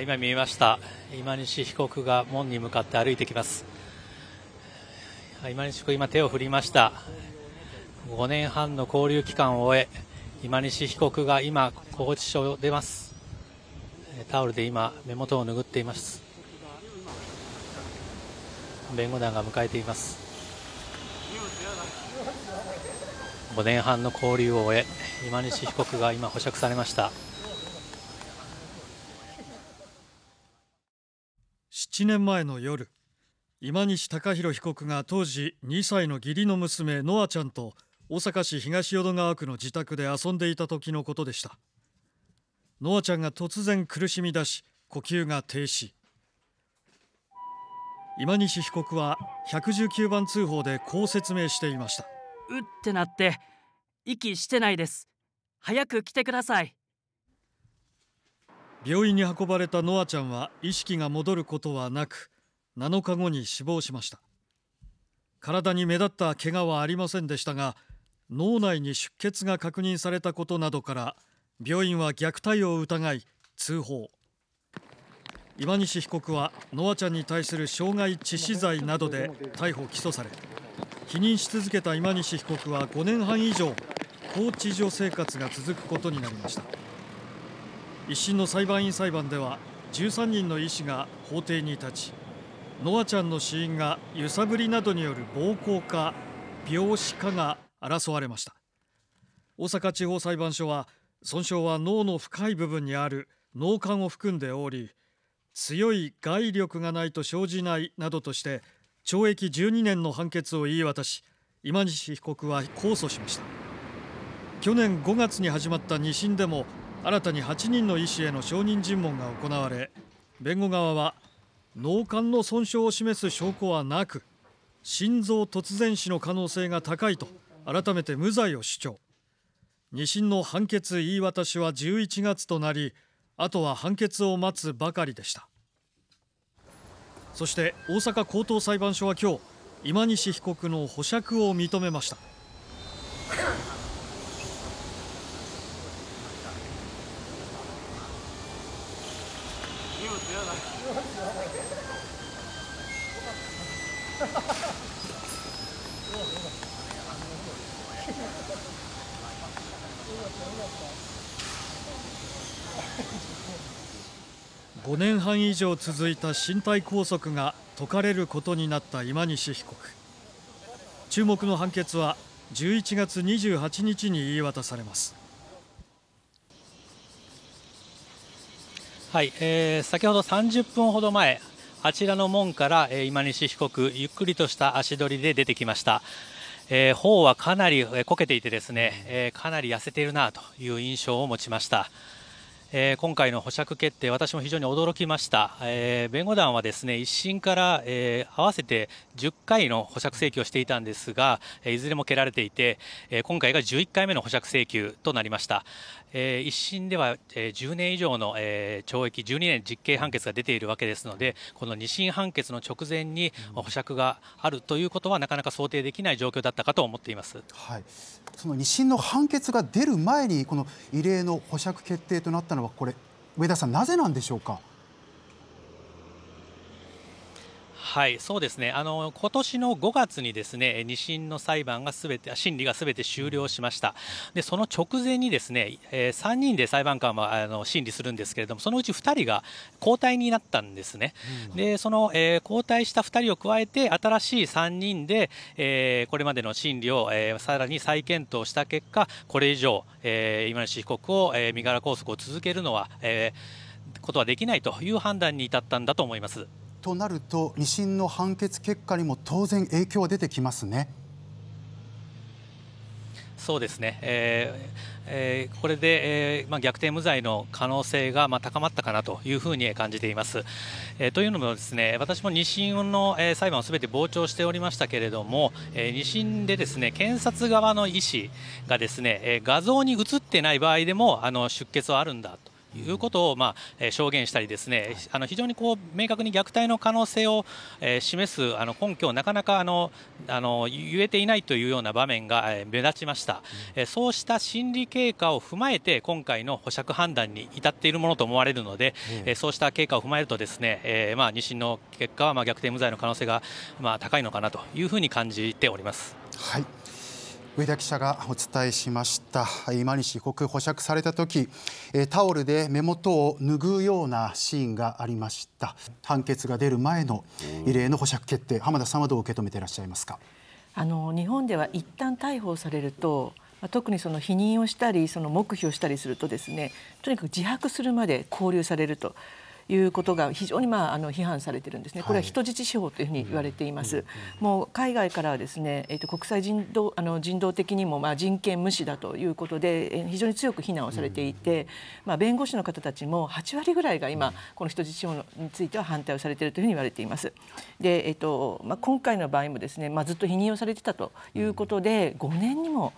今見えました今西被告が門に向かって歩いてきます今西今手を振りました5年半の交留期間を終え今西被告が今拘置所を出ますタオルで今目元を拭っています弁護団が迎えています5年半の交流を終え今西被告が今保釈されました7年前の夜今西隆弘被告が当時2歳の義理の娘ノアちゃんと大阪市東淀川区の自宅で遊んでいた時のことでしたノアちゃんが突然苦しみだし呼吸が停止今西被告は119番通報でこう説明していましたうってなって息してないです早く来てください病院に運ばれたノアちゃんは意識が戻ることはなく7日後に死亡しました体に目立った怪我はありませんでしたが脳内に出血が確認されたことなどから病院は虐待を疑い通報今西被告はノアちゃんに対する傷害致死罪などで逮捕・起訴され否認し続けた今西被告は5年半以上高知女生活が続くことになりました。一審の裁判員裁判では13人の医師が法廷に立ちノアちゃんの死因が揺さぶりなどによる暴行か病死かが争われました大阪地方裁判所は損傷は脳の深い部分にある脳幹を含んでおり強い外力がないと生じないなどとして懲役12年の判決を言い渡し今西被告は控訴しました去年5月に始まった2審でも新たに8人の医師への証人尋問が行われ弁護側は脳幹の損傷を示す証拠はなく心臓突然死の可能性が高いと改めて無罪を主張2審の判決言い渡しは11月となりあとは判決を待つばかりでしたそして大阪高等裁判所は今日今西被告の保釈を認めました5年半以上続いた身体拘束が解かれることになった今西被告注目の判決は11月28日に言い渡されますはい、えー、先ほど30分ほど前あちらの門から、えー、今西被告ゆっくりとした足取りで出てきました、えー、頬はかなりこけていてですね、えー、かなり痩せているなという印象を持ちましたえー、今回の保釈決定、私も非常に驚きました、えー、弁護団はですね一審から、えー、合わせて10回の保釈請求をしていたんですが、えいずれも蹴られていて、え今回が11回目の保釈請求となりました、え一審では、え10年以上の、え懲役12年実刑判決が出ているわけですので、この二審判決の直前に保釈があるということは、なかなか想定できない状況だったかと思っています。はいその二審の判決が出る前にこの異例の保釈決定となったののはこれ上田さんなぜなんでしょうか。はいそうですね、あの今年の5月にですね2審の裁判がすべて審理がすべて終了しました、でその直前にですね、えー、3人で裁判官はあの審理するんですけれども、そのうち2人が交代になったんですね、うん、でその、えー、交代した2人を加えて、新しい3人で、えー、これまでの審理を、えー、さらに再検討した結果、これ以上、えー、今西被告を、えー、身柄拘束を続けるのは、えー、ことはできないという判断に至ったんだと思います。となると2審の判決結果にも当然影響は出てきますね。そうですね、えーえー、これで、えー、まあ、逆転無罪の可能性が、まあ、高まったかなというふうに感じています。えというのも、ですね私も2審の、え裁判をすべて傍聴しておりましたけれども、え2審でですね検察側の医師がですね、え画像に映ってない場合でもあの出血はあるんだと。いうことを、まあ、証言したりですね、あの非常にこう明確に虐待の可能性を、え示すあの根拠をなかなかあのあの言えていないというような場面が、え目立ちました、えそうした心理経過を踏まえて今回の保釈判断に至っているものと思われるので、えそうした経過を踏まえるとですね、えまあ、二審の結果は、まあ、逆転無罪の可能性が、まあ、高いのかなというふうに感じております。はい上田記者がお伝えしました今西被告保釈された時タオルで目元を拭うようなシーンがありました判決が出る前の異例の保釈決定浜田さんはどう受け止めていらっしゃいますかあの日本では一旦逮捕されると特にその否認をしたりその黙秘をしたりするとですねとにかく自白するまで拘留されるということが非常にまああの批判されてるんですね。これは人質司法というふうに言われています。もう海外からはですね、えっ、ー、と国際人道あの人道的にもまあ人権無視だということで、えー、非常に強く非難をされていて、まあ弁護士の方たちも8割ぐらいが今、この人質司法については反対をされているというふうに言われています。で、えっ、ー、とまあ今回の場合もですね、まあずっと否認をされてたということで、5年にも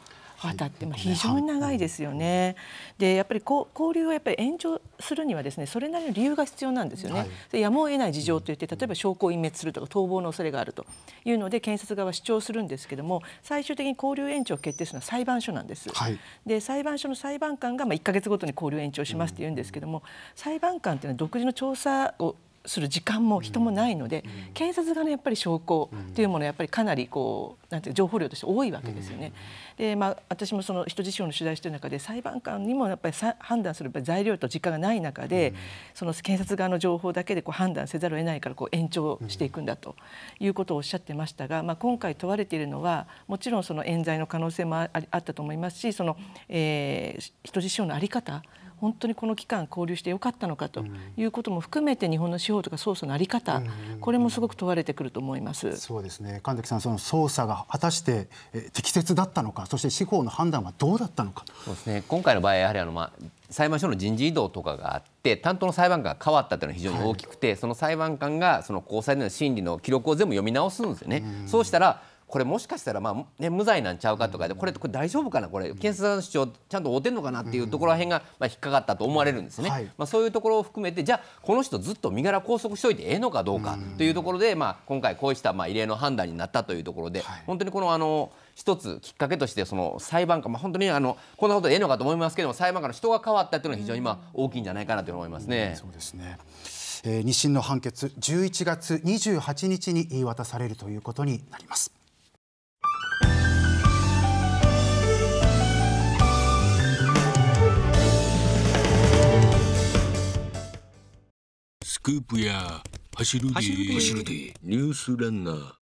渡ってまあ非常に長いですよね。でやっぱりこ交流をやっぱり延長するにはですねそれなりの理由が必要なんですよね。はい、やむを得ない事情といって例えば証拠を隠滅するとか逃亡の恐れがあるというので検察側は主張するんですけども最終的に交流延長を決定するのは裁判所なんです。はい、で裁判所の裁判官がまあ1か月ごとに交流延長しますって言うんですけども、裁判官っていうのは独自の調査をする時間も人もないので、検察側のやっぱり証拠というものはやっぱりかなりこうなんて情報量として多いわけですよね。でまあ、私もその人質をの取材している中で裁判官にもやっぱり判断する材料と時間がない中で、その検察側の情報だけでこう判断せざるを得ないからこう延長していくんだということをおっしゃってましたが、まあ、今回問われているのはもちろんその冤罪の可能性もあったと思いますしその、えー、人質の在り方本当にこの期間交流してよかったのかということも含めて日本の司法とか捜査の在り方、これもすごく問われてくると思います。そうですね。神崎さん、その捜査が果たして適切だったのか、そして司法の判断はどうだったのか。そうですね。今回の場合やはりあのまあ裁判所の人事異動とかがあって担当の裁判官が変わったというのは非常に大きくて、はい、その裁判官がその高裁での審理の記録を全部読み直すんですよね。うそうしたらこれもしかしたらまあ、ね、無罪なんちゃうかとかでこれこれ大丈夫かなこれ検察の主張ちゃんと合ってんのかなっていうところらへんがまあ引っかかったと思われるんですね、はい、まあ、そういうところを含めてじゃあこの人ずっと身柄拘束しといてええのかどうかというところで、まあ、今回こうしたまあ異例の判断になったというところで、はい、本当にこのあの一つきっかけとしてその裁判官、まあ、本当にあのこんなことでええのかと思いますけども裁判官の人が変わったというのは非常にまあ大きいんじゃないかなと思いますね。うそうですねえー、日審の判決11月28日に言い渡されるということになります。スクープや走るで走るでニュースランナー